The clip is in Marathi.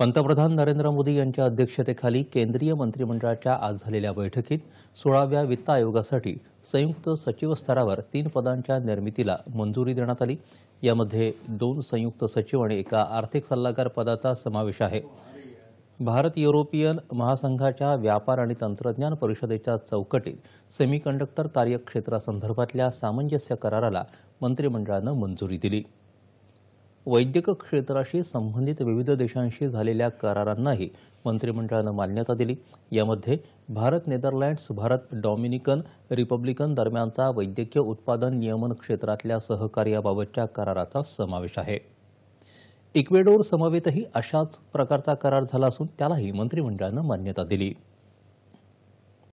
पंतप्रधान नरेंद्र मोदी यांच्या अध्यक्षतेखाली केंद्रीय मंत्रिमंडळाच्या आज झालेल्या बैठकीत सोळाव्या वित्त आयोगासाठी संयुक्त सचिव स्तरावर तीन पदांच्या निर्मितीला मंजुरी देण्यात आली यामध्ये दोन संयुक्त सचिव आणि एका आर्थिक सल्लागार पदाचा समावेश आहे भारत युरोपियन महासंघाच्या व्यापार आणि तंत्रज्ञान परिषदेच्या चौकटीत सेमीकंडक्टर कार्यक्षेत्रासंदर्भातल्या सामंजस्य कराराला मंत्रिमंडळानं मंजुरी दिली वैद्यक क्षेत्राशी संबंधित विविध देशांशी झालेल्या करारांनाही मंत्रिमंडळानं मान्यता दिली यामध्ये Bharat Netherlands Bharat Dominican Republican दरम्यानचा वैद्यकीय उत्पादन नियमन क्षेत्रातल्या सहकार्याबाबतच्या कराराचा समावेश आहे इक्वेडोर समवेतही अशाच प्रकारचा करार झाला असून त्यालाही मंत्रिमंडळानं मान्यता दिली